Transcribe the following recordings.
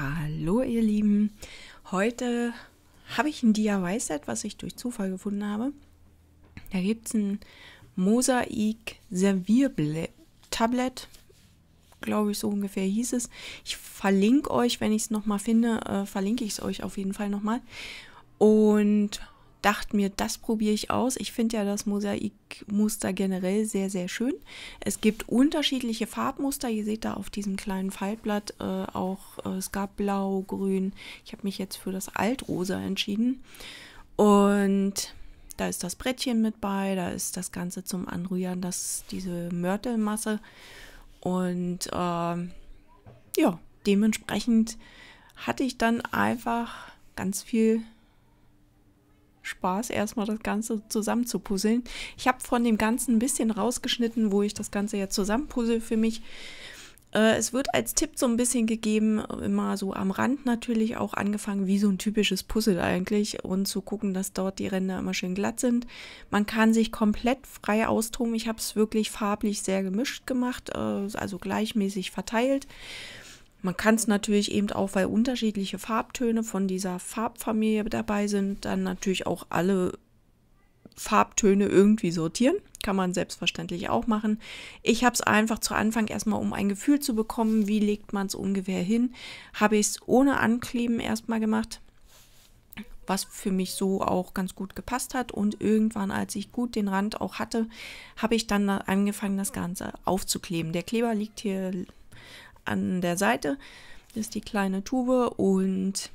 Hallo ihr Lieben, heute habe ich ein DIY-Set, was ich durch Zufall gefunden habe. Da gibt es ein Mosaik Serviertablett, glaube ich so ungefähr hieß es. Ich verlinke euch, wenn ich es nochmal finde, äh, verlinke ich es euch auf jeden Fall nochmal. Und dachte mir, das probiere ich aus. Ich finde ja das Mosaikmuster generell sehr, sehr schön. Es gibt unterschiedliche Farbmuster. Ihr seht da auf diesem kleinen Faltblatt äh, auch, äh, es gab blau, grün. Ich habe mich jetzt für das Altrosa entschieden. Und da ist das Brettchen mit bei, da ist das Ganze zum Anrühren, das, diese Mörtelmasse. Und äh, ja, dementsprechend hatte ich dann einfach ganz viel Spaß, erstmal das Ganze zusammen zu puzzeln. Ich habe von dem Ganzen ein bisschen rausgeschnitten, wo ich das Ganze jetzt zusammenpuzzle für mich. Äh, es wird als Tipp so ein bisschen gegeben, immer so am Rand natürlich auch angefangen, wie so ein typisches Puzzle eigentlich und zu gucken, dass dort die Ränder immer schön glatt sind. Man kann sich komplett frei austoben. Ich habe es wirklich farblich sehr gemischt gemacht, äh, also gleichmäßig verteilt. Man kann es natürlich eben auch, weil unterschiedliche Farbtöne von dieser Farbfamilie dabei sind, dann natürlich auch alle Farbtöne irgendwie sortieren. Kann man selbstverständlich auch machen. Ich habe es einfach zu Anfang erstmal, um ein Gefühl zu bekommen, wie legt man es ungefähr hin, habe ich es ohne Ankleben erstmal gemacht was für mich so auch ganz gut gepasst hat. Und irgendwann, als ich gut den Rand auch hatte, habe ich dann angefangen, das Ganze aufzukleben. Der Kleber liegt hier an der Seite ist die kleine Tube und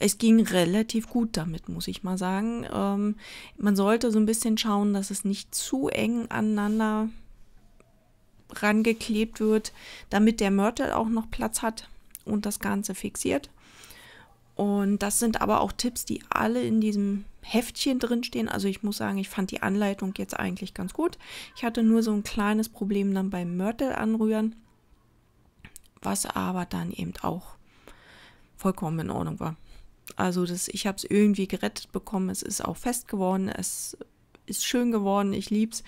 es ging relativ gut damit, muss ich mal sagen. Ähm, man sollte so ein bisschen schauen, dass es nicht zu eng aneinander rangeklebt wird, damit der Mörtel auch noch Platz hat und das Ganze fixiert. Und das sind aber auch Tipps, die alle in diesem Heftchen drinstehen. Also ich muss sagen, ich fand die Anleitung jetzt eigentlich ganz gut. Ich hatte nur so ein kleines Problem dann beim Mörtel anrühren was aber dann eben auch vollkommen in Ordnung war. Also das, ich habe es irgendwie gerettet bekommen. Es ist auch fest geworden. Es ist schön geworden. Ich liebe es.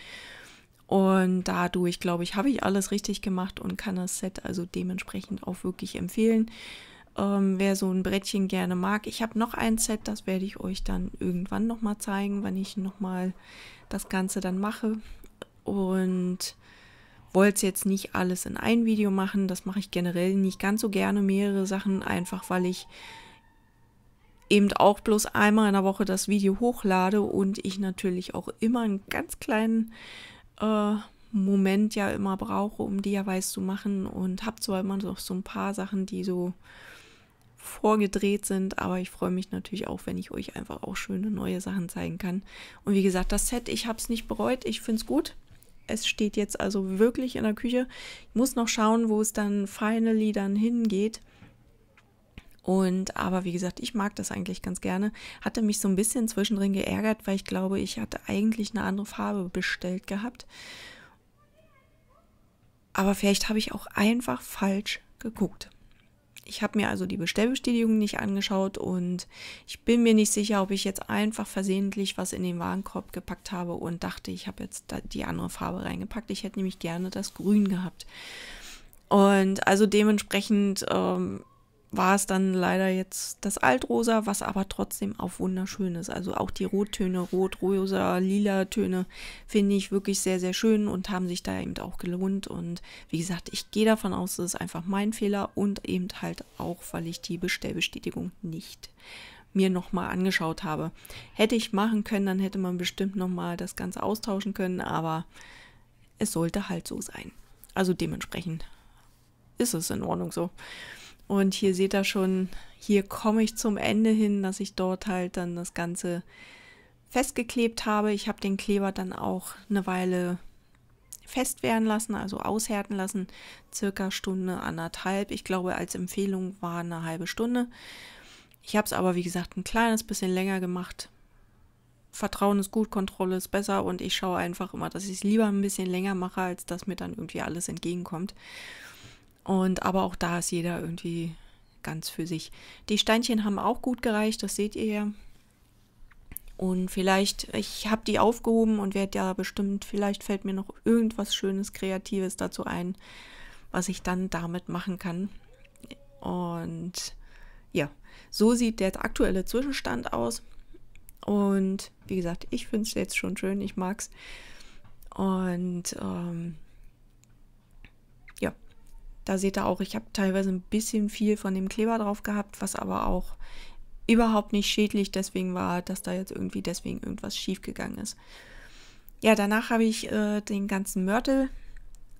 Und dadurch, glaube ich, habe ich alles richtig gemacht und kann das Set also dementsprechend auch wirklich empfehlen. Ähm, wer so ein Brettchen gerne mag. Ich habe noch ein Set, das werde ich euch dann irgendwann nochmal zeigen, wenn ich nochmal das Ganze dann mache. Und wollte jetzt nicht alles in ein Video machen. Das mache ich generell nicht ganz so gerne, mehrere Sachen, einfach weil ich eben auch bloß einmal in der Woche das Video hochlade und ich natürlich auch immer einen ganz kleinen äh, Moment ja immer brauche, um die ja weiß zu machen und habe zwar immer noch so ein paar Sachen, die so vorgedreht sind, aber ich freue mich natürlich auch, wenn ich euch einfach auch schöne neue Sachen zeigen kann. Und wie gesagt, das Set, ich habe es nicht bereut, ich finde es gut. Es steht jetzt also wirklich in der Küche. Ich muss noch schauen, wo es dann finally dann hingeht. Und aber wie gesagt, ich mag das eigentlich ganz gerne. Hatte mich so ein bisschen zwischendrin geärgert, weil ich glaube, ich hatte eigentlich eine andere Farbe bestellt gehabt. Aber vielleicht habe ich auch einfach falsch geguckt. Ich habe mir also die Bestellbestätigung nicht angeschaut und ich bin mir nicht sicher, ob ich jetzt einfach versehentlich was in den Warenkorb gepackt habe und dachte, ich habe jetzt die andere Farbe reingepackt. Ich hätte nämlich gerne das Grün gehabt. Und also dementsprechend ähm, war es dann leider jetzt das Altrosa, was aber trotzdem auch wunderschön ist. Also auch die Rottöne, Rot, Rosa, Lila Töne finde ich wirklich sehr, sehr schön und haben sich da eben auch gelohnt. Und wie gesagt, ich gehe davon aus, das ist einfach mein Fehler und eben halt auch, weil ich die Bestellbestätigung nicht mir nochmal angeschaut habe. Hätte ich machen können, dann hätte man bestimmt nochmal das Ganze austauschen können, aber es sollte halt so sein. Also dementsprechend ist es in Ordnung so. Und hier seht ihr schon, hier komme ich zum Ende hin, dass ich dort halt dann das Ganze festgeklebt habe. Ich habe den Kleber dann auch eine Weile fest werden lassen, also aushärten lassen, circa Stunde, anderthalb. Ich glaube, als Empfehlung war eine halbe Stunde. Ich habe es aber, wie gesagt, ein kleines bisschen länger gemacht. Vertrauen ist gut, Kontrolle ist besser und ich schaue einfach immer, dass ich es lieber ein bisschen länger mache, als dass mir dann irgendwie alles entgegenkommt. Und aber auch da ist jeder irgendwie ganz für sich. Die Steinchen haben auch gut gereicht, das seht ihr ja. Und vielleicht, ich habe die aufgehoben und werde ja bestimmt, vielleicht fällt mir noch irgendwas Schönes, Kreatives dazu ein, was ich dann damit machen kann. Und ja, so sieht der aktuelle Zwischenstand aus. Und wie gesagt, ich finde es jetzt schon schön, ich mag es. Und ähm, da seht ihr auch, ich habe teilweise ein bisschen viel von dem Kleber drauf gehabt, was aber auch überhaupt nicht schädlich deswegen war, dass da jetzt irgendwie deswegen irgendwas schief gegangen ist. Ja, danach habe ich äh, den ganzen Mörtel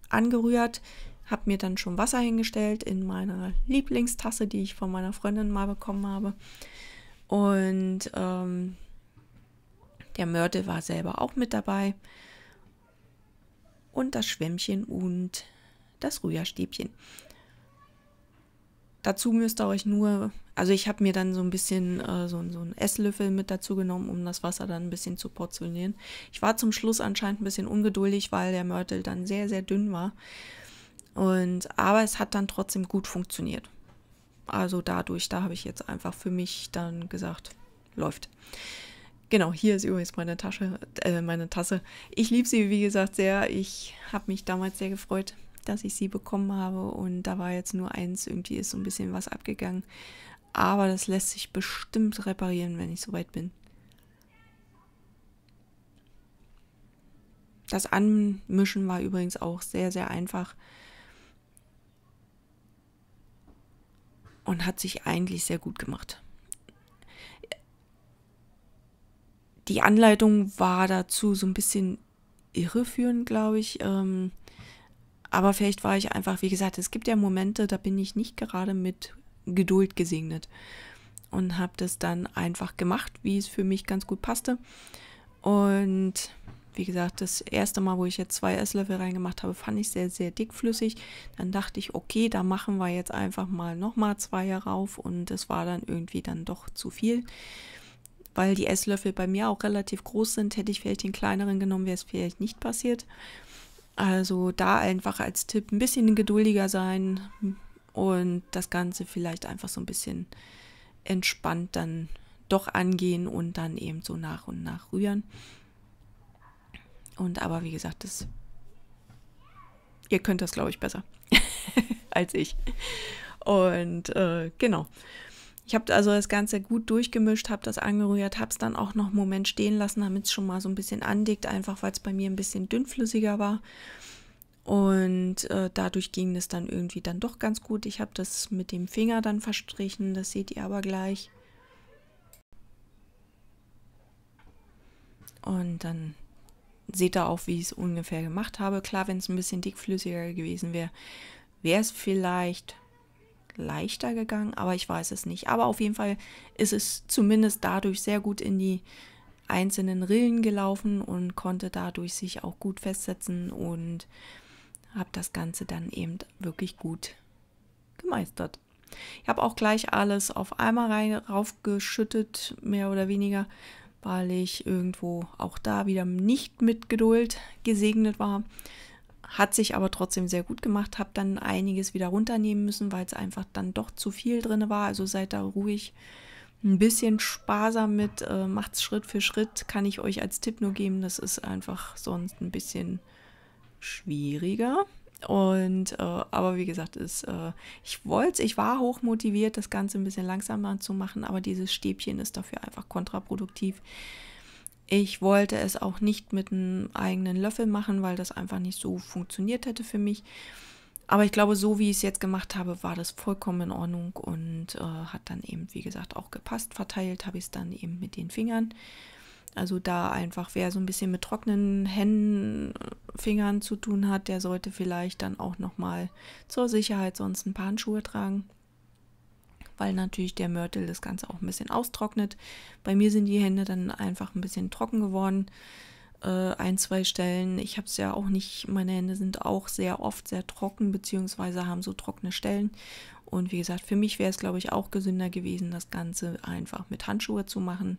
angerührt, habe mir dann schon Wasser hingestellt in meiner Lieblingstasse, die ich von meiner Freundin mal bekommen habe. Und ähm, der Mörtel war selber auch mit dabei. Und das Schwämmchen und das Rührstäbchen. Dazu müsst ihr euch nur, also ich habe mir dann so ein bisschen äh, so, so einen Esslöffel mit dazu genommen, um das Wasser dann ein bisschen zu portionieren. Ich war zum Schluss anscheinend ein bisschen ungeduldig, weil der Mörtel dann sehr, sehr dünn war. Und, aber es hat dann trotzdem gut funktioniert. Also dadurch, da habe ich jetzt einfach für mich dann gesagt, läuft. Genau, hier ist übrigens meine Tasche, äh, meine Tasse. Ich liebe sie, wie gesagt, sehr. Ich habe mich damals sehr gefreut dass ich sie bekommen habe und da war jetzt nur eins, irgendwie ist so ein bisschen was abgegangen. Aber das lässt sich bestimmt reparieren, wenn ich soweit bin. Das Anmischen war übrigens auch sehr, sehr einfach. Und hat sich eigentlich sehr gut gemacht. Die Anleitung war dazu so ein bisschen irreführend, glaube ich. Ähm, aber vielleicht war ich einfach, wie gesagt, es gibt ja Momente, da bin ich nicht gerade mit Geduld gesegnet und habe das dann einfach gemacht, wie es für mich ganz gut passte. Und wie gesagt, das erste Mal, wo ich jetzt zwei Esslöffel reingemacht habe, fand ich sehr, sehr dickflüssig. Dann dachte ich, okay, da machen wir jetzt einfach mal nochmal zwei rauf und es war dann irgendwie dann doch zu viel. Weil die Esslöffel bei mir auch relativ groß sind, hätte ich vielleicht den kleineren genommen, wäre es vielleicht nicht passiert. Also da einfach als Tipp ein bisschen geduldiger sein und das Ganze vielleicht einfach so ein bisschen entspannt dann doch angehen und dann eben so nach und nach rühren. Und aber wie gesagt, das, ihr könnt das, glaube ich, besser als ich. Und äh, genau. Ich habe also das Ganze gut durchgemischt, habe das angerührt, habe es dann auch noch einen Moment stehen lassen, damit es schon mal so ein bisschen andickt, einfach weil es bei mir ein bisschen dünnflüssiger war. Und äh, dadurch ging es dann irgendwie dann doch ganz gut. Ich habe das mit dem Finger dann verstrichen, das seht ihr aber gleich. Und dann seht ihr auch, wie ich es ungefähr gemacht habe. Klar, wenn es ein bisschen dickflüssiger gewesen wäre, wäre es vielleicht leichter gegangen, aber ich weiß es nicht. Aber auf jeden Fall ist es zumindest dadurch sehr gut in die einzelnen Rillen gelaufen und konnte dadurch sich auch gut festsetzen und habe das Ganze dann eben wirklich gut gemeistert. Ich habe auch gleich alles auf einmal rein, raufgeschüttet, mehr oder weniger, weil ich irgendwo auch da wieder nicht mit Geduld gesegnet war hat sich aber trotzdem sehr gut gemacht, habe dann einiges wieder runternehmen müssen, weil es einfach dann doch zu viel drin war. Also seid da ruhig ein bisschen sparsam mit, äh, macht's Schritt für Schritt, kann ich euch als Tipp nur geben. Das ist einfach sonst ein bisschen schwieriger. Und äh, aber wie gesagt, ist, äh, ich wollte, ich war hochmotiviert, das Ganze ein bisschen langsamer zu machen, aber dieses Stäbchen ist dafür einfach kontraproduktiv. Ich wollte es auch nicht mit einem eigenen Löffel machen, weil das einfach nicht so funktioniert hätte für mich. Aber ich glaube, so wie ich es jetzt gemacht habe, war das vollkommen in Ordnung und äh, hat dann eben, wie gesagt, auch gepasst. Verteilt habe ich es dann eben mit den Fingern. Also da einfach, wer so ein bisschen mit trockenen Händen, Fingern zu tun hat, der sollte vielleicht dann auch nochmal zur Sicherheit sonst ein paar Handschuhe tragen weil natürlich der Mörtel das Ganze auch ein bisschen austrocknet. Bei mir sind die Hände dann einfach ein bisschen trocken geworden, äh, ein, zwei Stellen. Ich habe es ja auch nicht, meine Hände sind auch sehr oft sehr trocken, beziehungsweise haben so trockene Stellen. Und wie gesagt, für mich wäre es, glaube ich, auch gesünder gewesen, das Ganze einfach mit Handschuhe zu machen.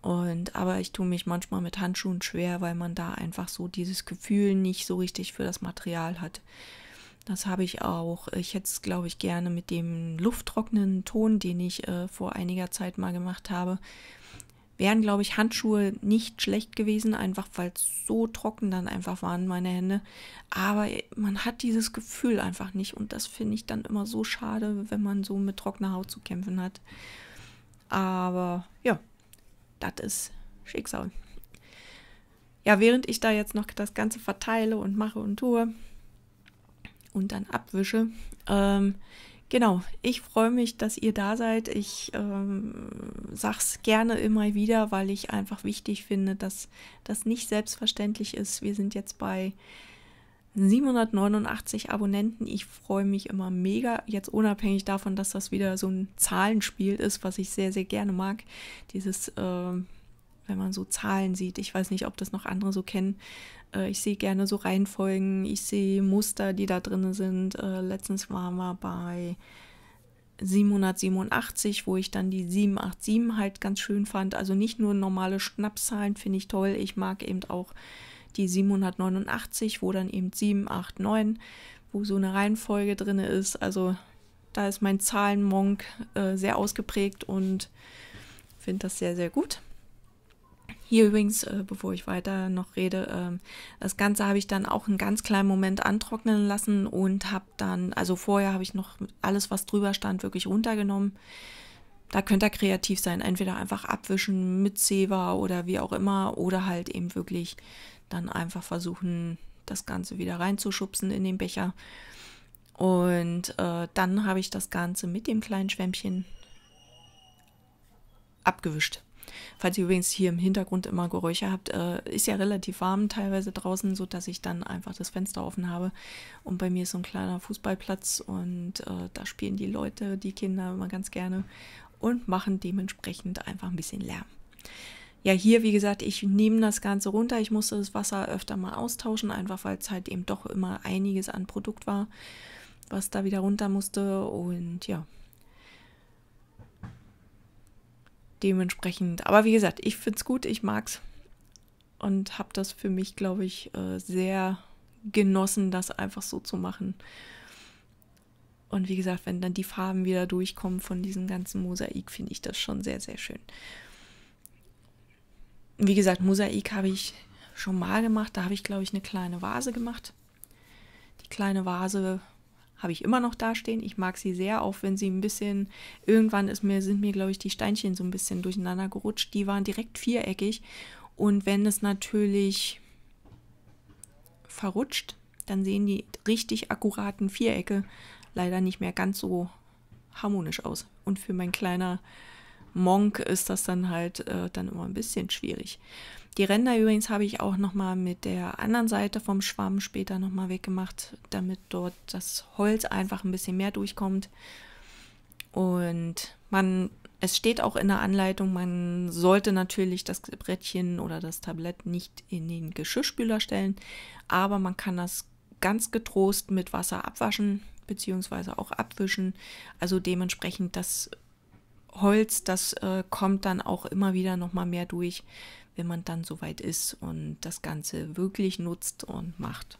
Und aber ich tue mich manchmal mit Handschuhen schwer, weil man da einfach so dieses Gefühl nicht so richtig für das Material hat. Das habe ich auch. Ich hätte es, glaube ich, gerne mit dem lufttrockenen Ton, den ich äh, vor einiger Zeit mal gemacht habe. Wären, glaube ich, Handschuhe nicht schlecht gewesen, einfach weil es so trocken dann einfach waren, meine Hände. Aber äh, man hat dieses Gefühl einfach nicht und das finde ich dann immer so schade, wenn man so mit trockener Haut zu kämpfen hat. Aber ja, das ist Schicksal. Ja, während ich da jetzt noch das Ganze verteile und mache und tue, und dann abwische. Ähm, genau, ich freue mich, dass ihr da seid. Ich ähm, sage es gerne immer wieder, weil ich einfach wichtig finde, dass das nicht selbstverständlich ist. Wir sind jetzt bei 789 Abonnenten. Ich freue mich immer mega, jetzt unabhängig davon, dass das wieder so ein Zahlenspiel ist, was ich sehr, sehr gerne mag. Dieses... Äh, wenn man so Zahlen sieht. Ich weiß nicht, ob das noch andere so kennen. Äh, ich sehe gerne so Reihenfolgen, ich sehe Muster, die da drin sind. Äh, letztens waren wir bei 787, wo ich dann die 787 halt ganz schön fand. Also nicht nur normale Schnapszahlen finde ich toll. Ich mag eben auch die 789, wo dann eben 789, wo so eine Reihenfolge drin ist. Also da ist mein Zahlenmonk äh, sehr ausgeprägt und finde das sehr, sehr gut. Hier übrigens, äh, bevor ich weiter noch rede, äh, das Ganze habe ich dann auch einen ganz kleinen Moment antrocknen lassen und habe dann, also vorher habe ich noch alles, was drüber stand, wirklich runtergenommen. Da könnt ihr kreativ sein, entweder einfach abwischen mit Zewa oder wie auch immer oder halt eben wirklich dann einfach versuchen, das Ganze wieder reinzuschubsen in den Becher. Und äh, dann habe ich das Ganze mit dem kleinen Schwämmchen abgewischt. Falls ihr übrigens hier im Hintergrund immer Geräusche habt, äh, ist ja relativ warm teilweise draußen, so dass ich dann einfach das Fenster offen habe. Und bei mir ist so ein kleiner Fußballplatz und äh, da spielen die Leute, die Kinder immer ganz gerne und machen dementsprechend einfach ein bisschen Lärm. Ja, hier, wie gesagt, ich nehme das Ganze runter. Ich musste das Wasser öfter mal austauschen, einfach weil es halt eben doch immer einiges an Produkt war, was da wieder runter musste. Und ja, dementsprechend. Aber wie gesagt, ich finde es gut, ich mag es und habe das für mich, glaube ich, äh, sehr genossen, das einfach so zu machen. Und wie gesagt, wenn dann die Farben wieder durchkommen von diesem ganzen Mosaik, finde ich das schon sehr, sehr schön. Wie gesagt, Mosaik habe ich schon mal gemacht. Da habe ich, glaube ich, eine kleine Vase gemacht. Die kleine Vase habe ich immer noch dastehen. Ich mag sie sehr, auch wenn sie ein bisschen, irgendwann ist mir, sind mir, glaube ich, die Steinchen so ein bisschen durcheinander gerutscht. Die waren direkt viereckig. Und wenn es natürlich verrutscht, dann sehen die richtig akkuraten Vierecke leider nicht mehr ganz so harmonisch aus. Und für mein kleiner Monk ist das dann halt äh, dann immer ein bisschen schwierig. Die Ränder übrigens habe ich auch nochmal mit der anderen Seite vom Schwamm später nochmal weggemacht, damit dort das Holz einfach ein bisschen mehr durchkommt. Und man, es steht auch in der Anleitung, man sollte natürlich das Brettchen oder das Tablett nicht in den Geschirrspüler stellen, aber man kann das ganz getrost mit Wasser abwaschen beziehungsweise auch abwischen. Also dementsprechend das Holz, das äh, kommt dann auch immer wieder nochmal mehr durch, wenn man dann soweit ist und das Ganze wirklich nutzt und macht.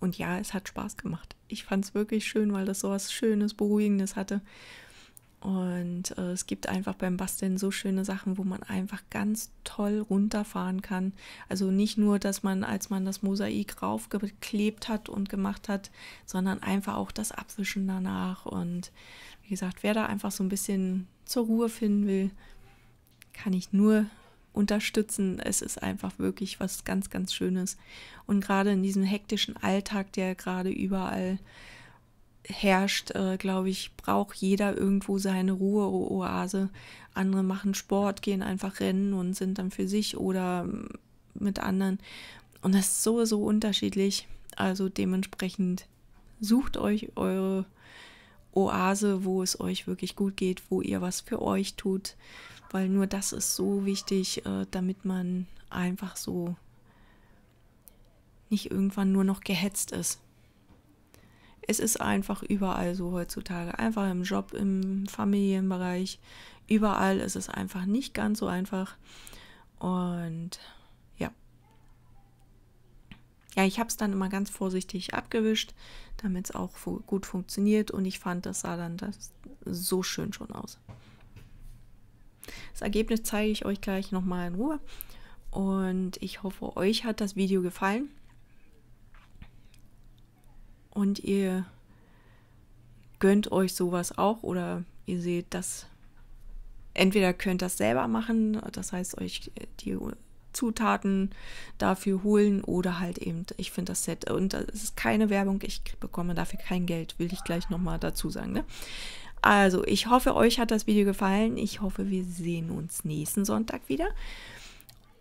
Und ja, es hat Spaß gemacht. Ich fand es wirklich schön, weil das so was Schönes, Beruhigendes hatte. Und äh, es gibt einfach beim Basteln so schöne Sachen, wo man einfach ganz toll runterfahren kann. Also nicht nur, dass man, als man das Mosaik raufgeklebt hat und gemacht hat, sondern einfach auch das Abwischen danach und wie gesagt, wer da einfach so ein bisschen zur Ruhe finden will, kann ich nur unterstützen. Es ist einfach wirklich was ganz, ganz Schönes. Und gerade in diesem hektischen Alltag, der gerade überall herrscht, äh, glaube ich, braucht jeder irgendwo seine Ruhe-Oase. Andere machen Sport, gehen einfach rennen und sind dann für sich oder ähm, mit anderen. Und das ist so, so unterschiedlich. Also dementsprechend sucht euch eure Oase, wo es euch wirklich gut geht, wo ihr was für euch tut, weil nur das ist so wichtig, äh, damit man einfach so nicht irgendwann nur noch gehetzt ist. Es ist einfach überall so heutzutage, einfach im Job, im Familienbereich, überall ist es einfach nicht ganz so einfach und ja, ich habe es dann immer ganz vorsichtig abgewischt, damit es auch fu gut funktioniert und ich fand, das sah dann das so schön schon aus. Das Ergebnis zeige ich euch gleich nochmal in Ruhe und ich hoffe, euch hat das Video gefallen und ihr gönnt euch sowas auch oder ihr seht, dass entweder könnt das selber machen, das heißt euch die Zutaten dafür holen oder halt eben, ich finde das Set und es ist keine Werbung, ich bekomme dafür kein Geld, will ich gleich nochmal dazu sagen. Ne? Also, ich hoffe, euch hat das Video gefallen. Ich hoffe, wir sehen uns nächsten Sonntag wieder.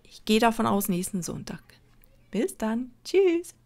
Ich gehe davon aus, nächsten Sonntag. Bis dann. Tschüss.